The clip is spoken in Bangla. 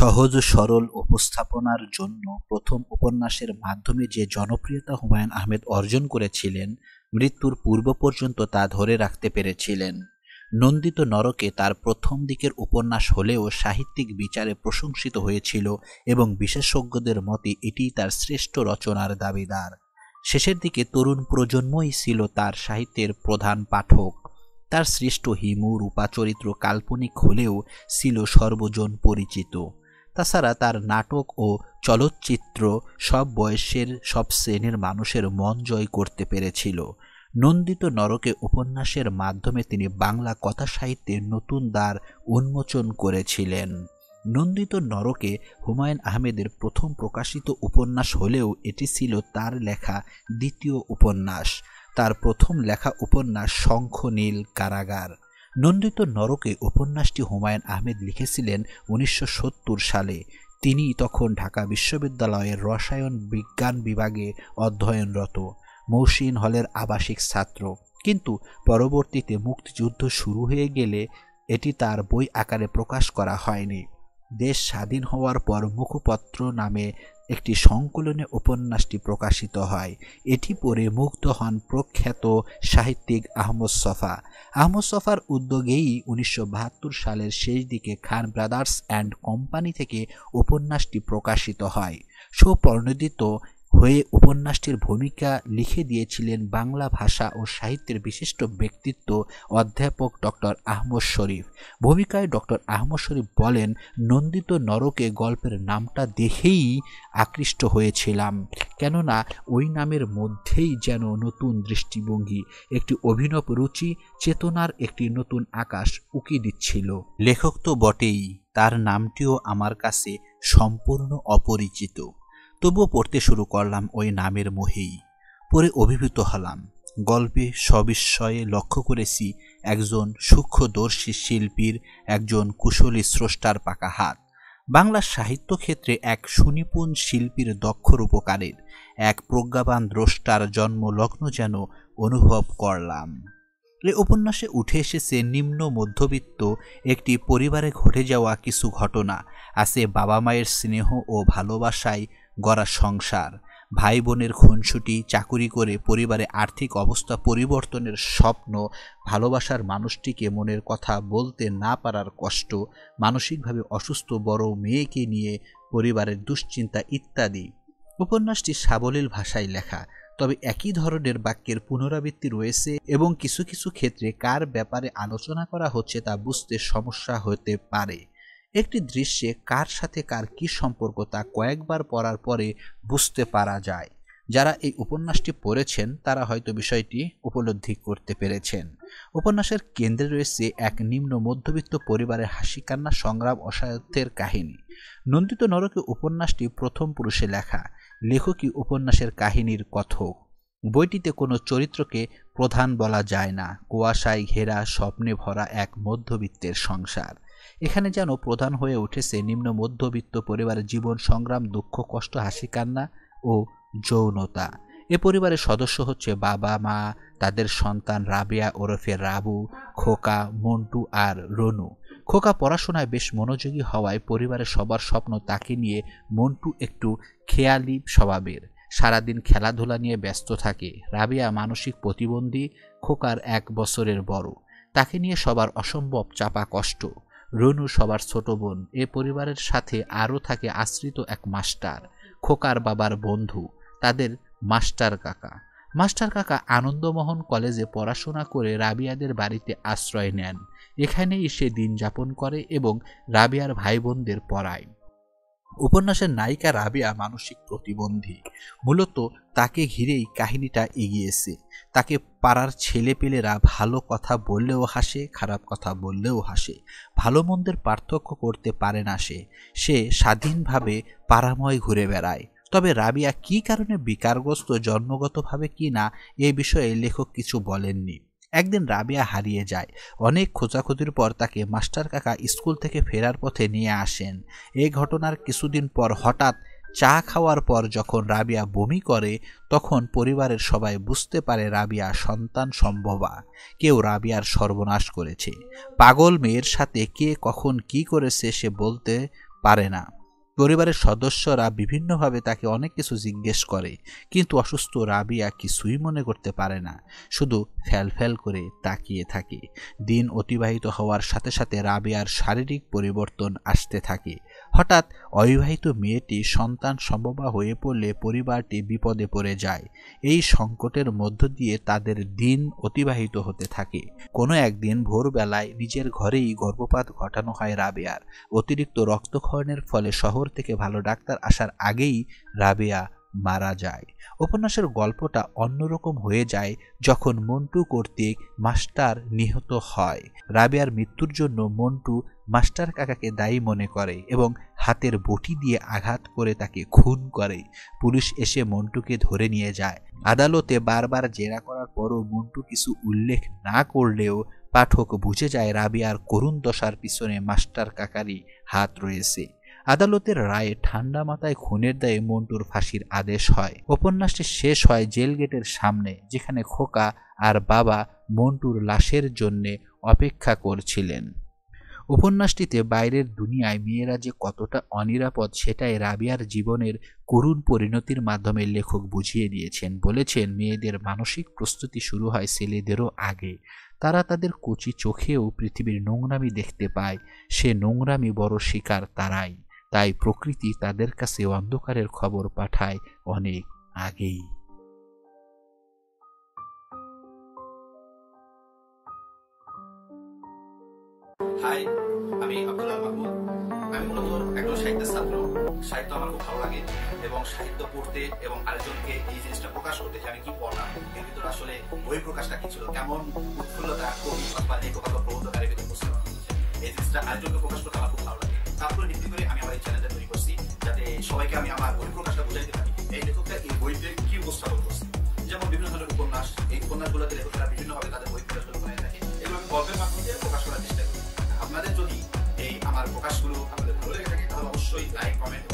সহজ সরল উপস্থাপনার জন্য প্রথম উপন্যাসের মাধ্যমে যে জনপ্রিয়তা হুমায়ুন আহমেদ অর্জন করেছিলেন মৃত্যুর পূর্ব পর্যন্ত তা ধরে রাখতে পেরেছিলেন নন্দিত নরকে তার প্রথম দিকের উপন্যাস হলেও সাহিত্যিক বিচারে প্রশংসিত হয়েছিল এবং বিশেষজ্ঞদের মতে এটি তার শ্রেষ্ঠ রচনার দাবিদার শেষের দিকে তরুণ প্রজন্মই ছিল তার সাহিত্যের প্রধান পাঠক তার সৃষ্ট হিমু রূপাচরিত্র কাল্পনিক হলেও ছিল সর্বজন পরিচিত তাছাড়া তার নাটক ও চলচ্চিত্র সব বয়সের সব শ্রেণীর মানুষের মন জয় করতে পেরেছিল নন্দিত নরকে উপন্যাসের মাধ্যমে তিনি বাংলা কথা সাহিত্যে নতুন দ্বার উন্মোচন করেছিলেন নন্দিত নরকে হুমায়ুন আহমেদের প্রথম প্রকাশিত উপন্যাস হলেও এটি ছিল তার লেখা দ্বিতীয় উপন্যাস তার প্রথম লেখা উপন্যাস শঙ্খ নীল কারাগার নন্দিত নরকে উপন্যাসটি হুমায়ুন আহমেদ লিখেছিলেন উনিশশো সালে তিনি তখন ঢাকা বিশ্ববিদ্যালয়ের রসায়ন বিজ্ঞান বিভাগে অধ্যয়নরত মৌসিন হলের আবাসিক ছাত্র কিন্তু পরবর্তীতে মুক্তিযুদ্ধ শুরু হয়ে গেলে এটি তার বই আকারে প্রকাশ করা হয়নি দেশ স্বাধীন হওয়ার পর মুখপত্র নামে একটি সংকলনে উপন্যাসটি প্রকাশিত হয় এটি পড়ে মুগ্ধ হন প্রখ্যাত সাহিত্যিক আহমদ সফা আহমদ সফার উদ্যোগেই উনিশশো সালের শেষ দিকে খান ব্রাদার্স অ্যান্ড কোম্পানি থেকে উপন্যাসটি প্রকাশিত হয় সুপর্ণোদিত হয়ে উপন্যাসটির ভূমিকা লিখে দিয়েছিলেন বাংলা ভাষা ও সাহিত্যের বিশিষ্ট ব্যক্তিত্ব অধ্যাপক ডক্টর আহমদ শরীফ ভূমিকায় ডক্টর আহমদ শরীফ বলেন নন্দিত নরকে গল্পের নামটা দেখেই আকৃষ্ট হয়েছিলাম কেননা ওই নামের মধ্যেই যেন নতুন দৃষ্টিভঙ্গি একটি অভিনব রুচি চেতনার একটি নতুন আকাশ উঁকি দিচ্ছিল লেখক তো বটেই তার নামটিও আমার কাছে সম্পূর্ণ অপরিচিত তবুও পড়তে শুরু করলাম ওই নামের মোহেই পরে অভিভূত হলাম গল্পে সবিস্ময়ে লক্ষ্য করেছি একজন সূক্ষ্মদর্শী শিল্পীর একজন কুশলী স্রষ্টার পাকা হাত বাংলা সাহিত্য ক্ষেত্রে এক সুনিপুণ শিল্পীর দক্ষ রূপকারের এক প্রজ্ঞাবান দ্রষ্টার জন্মলগ্ন যেন অনুভব করলাম এ উপন্যাসে উঠে এসেছে নিম্ন মধ্যবিত্ত একটি পরিবারে ঘটে যাওয়া কিছু ঘটনা আছে বাবা মায়ের স্নেহ ও ভালোবাসায় গড়া সংসার ভাই বোনের খুনসুটি চাকুরি করে পরিবারে আর্থিক অবস্থা পরিবর্তনের স্বপ্ন ভালোবাসার মানুষটিকে মনের কথা বলতে না পারার কষ্ট মানসিকভাবে অসুস্থ বড় মেয়েকে নিয়ে পরিবারের দুশ্চিন্তা ইত্যাদি উপন্যাসটি সাবলীল ভাষায় লেখা তবে একই ধরনের বাক্যের পুনরাবৃত্তি রয়েছে এবং কিছু কিছু ক্ষেত্রে কার ব্যাপারে আলোচনা করা হচ্ছে তা বুঝতে সমস্যা হতে পারে একটি দৃশ্যে কার সাথে কার কি সম্পর্ক তা কয়েকবার পড়ার পরে বুঝতে পারা যায় যারা এই উপন্যাসটি পড়েছেন তারা হয়তো বিষয়টি উপলব্ধি করতে পেরেছেন উপন্যাসের কেন্দ্রে রয়েছে এক নিম্ন মধ্যবিত্ত পরিবারের হাসি কান্না সংগ্রাম অসায়ত্বের কাহিনী নন্দিত নরকে উপন্যাসটি প্রথম পুরুষে লেখা লেখকই উপন্যাসের কাহিনীর কথক বইটিতে কোনো চরিত্রকে প্রধান বলা যায় না কুয়াশায় ঘেরা স্বপ্নে ভরা এক মধ্যবিত্তের সংসার এখানে যেন প্রধান হয়ে উঠেছে নিম্ন মধ্যবিত্ত পরিবারের জীবন সংগ্রাম দুঃখ কষ্ট হাসি কান্না ও যৌনতা এ পরিবারের সদস্য হচ্ছে বাবা মা তাদের সন্তান রাবিয়া ওরফে রাবু খোকা মন্টু আর রনু খোকা পড়াশোনায় বেশ মনোযোগী হওয়ায় পরিবারের সবার স্বপ্ন তাকে নিয়ে মন্টু একটু খেয়ালি স্বভাবের সারাদিন খেলাধুলা নিয়ে ব্যস্ত থাকে রাবিয়া মানসিক প্রতিবন্ধী খোকার এক বছরের বড় তাকে নিয়ে সবার অসম্ভব চাপা কষ্ট রনু সবার ছোট বোন এ পরিবারের সাথে আরও থাকে আশ্রিত এক মাস্টার খোকার বাবার বন্ধু তাদের মাস্টার কাকা মাস্টার কাকা আনন্দমোহন কলেজে পড়াশোনা করে রাবিয়াদের বাড়িতে আশ্রয় নেন এখানেই সে দিন যাপন করে এবং রাবিয়ার ভাই বোনদের পড়ায় উপন্যাসের নায়িকা রাবিয়া মানসিক প্রতিবন্ধী মূলত তাকে ঘিরেই কাহিনীটা এগিয়েছে তাকে পাড়ার ছেলেপেলেরা ভালো কথা বললেও হাসে খারাপ কথা বললেও হাসে ভালো মন্দের পার্থক্য করতে পারে না সে সে স্বাধীনভাবে পাড়াময় ঘুরে বেড়ায় তবে রাবিয়া কি কারণে বিকারগ্রস্ত জন্মগতভাবে কি না এ বিষয়ে লেখক কিছু বলেননি একদিন রাবিয়া হারিয়ে যায় অনেক খোঁজাখুঁজির পর তাকে মাস্টার কাকা স্কুল থেকে ফেরার পথে নিয়ে আসেন এই ঘটনার কিছুদিন পর হঠাৎ চা খাওয়ার পর যখন রাবিয়া বমি করে তখন পরিবারের সবাই বুঝতে পারে রাবিয়া সন্তান সম্ভবা কেউ রাবিয়ার সর্বনাশ করেছে পাগল মেয়ের সাথে কে কখন কি করেছে সে বলতে পারে না পরিবারের সদস্যরা বিভিন্নভাবে তাকে অনেক কিছু জিজ্ঞেস করে কিন্তু অসুস্থ রাবিয়া কিছুই মনে করতে পারে না শুধু ফ্যাল ফ্যাল করে তাকিয়ে থাকে দিন অতিবাহিত হওয়ার সাথে সাথে রাবিয়ার শারীরিক পরিবর্তন আসতে থাকে হঠাৎ অবিবাহিত মেয়েটি সন্তান সম্ভবা হয়ে পড়লে পরিবারটি বিপদে পড়ে যায় এই সংকটের মধ্য দিয়ে তাদের দিন অতিবাহিত হতে থাকে কোনো একদিন ভোরবেলায় নিজের ঘরেই গর্ভপাত ঘটানো হয় রাবেয়ার অতিরিক্ত রক্তক্ষরণের ফলে শহর থেকে ভালো ডাক্তার আসার আগেই রাবেয়া মারা যায় উপন্যাসের গল্পটা অন্যরকম হয়ে যায় যখন মন্টু কর্তৃক মাস্টার নিহত হয় রাবিয়ার মৃত্যুর জন্য মন্টু মাস্টার কাকাকে দায়ী মনে করে এবং হাতের বটি দিয়ে আঘাত করে তাকে খুন করে পুলিশ এসে মন্টুকে ধরে নিয়ে যায় আদালতে বারবার জেরা করার পরও মন্টু কিছু উল্লেখ না করলেও পাঠক বুঝে যায় রাবিয়ার করুণ দশার পিছনে মাস্টার কাকারই হাত রয়েছে আদালতের রায়ে ঠান্ডা মাথায় খুনের দায়ে মন্টুর ফাঁসির আদেশ হয় উপন্যাসটি শেষ হয় জেল গেটের সামনে যেখানে খোকা আর বাবা মন্টুর লাশের জন্যে অপেক্ষা করছিলেন উপন্যাসটিতে বাইরের দুনিয়ায় মেয়েরা যে কতটা অনিরাপদ সেটাই রাবিয়ার জীবনের করুণ পরিণতির মাধ্যমে লেখক বুঝিয়ে দিয়েছেন বলেছেন মেয়েদের মানসিক প্রস্তুতি শুরু হয় ছেলেদেরও আগে তারা তাদের কচি চোখেও পৃথিবীর নোংরামি দেখতে পায় সে নোংরামি বড় শিকার তারাই তাই প্রকৃতি তাদের কাছে অন্ধকারের খবর পাঠায় অনেক আগেই হাই আমি আব্দুল্লাহ মাহমুদ আমি মূলত একজন সাহিত্যের ছাত্র সাহিত্য আমার খুব ভালো লাগে এবং সাহিত্য পড়তে এবং আরেকজনকে এই জিনিসটা প্রকাশ করতে আমি কি পড়লাম এর ভিতরে আসলে বই প্রকাশটা কি ছিল কেমন উৎফুল্লতা কবি বা লেখক বা প্রবন্ধকার ভিতরে বুঝতে এই জিনিসটা আরেকজনকে প্রকাশ করতে আমার খুব ভালো লাগে তারপরে ভিত্তি করে আমি আমার এই চ্যানেলটা তৈরি করছি যাতে সবাইকে আমি আমার বই প্রকাশটা বুঝাইতে পারি এই লেখকটা এই বইতে কি উপস্থাপন করছে যেমন বিভিন্ন ধরনের উপন্যাস এই উপন্যাসগুলোতে লেখকরা বিভিন্নভাবে তাদের পডকাস্টগুলো আপনাদের ভালো লেগে থাকে তাহলে অবশ্যই লাইক কমেন্ট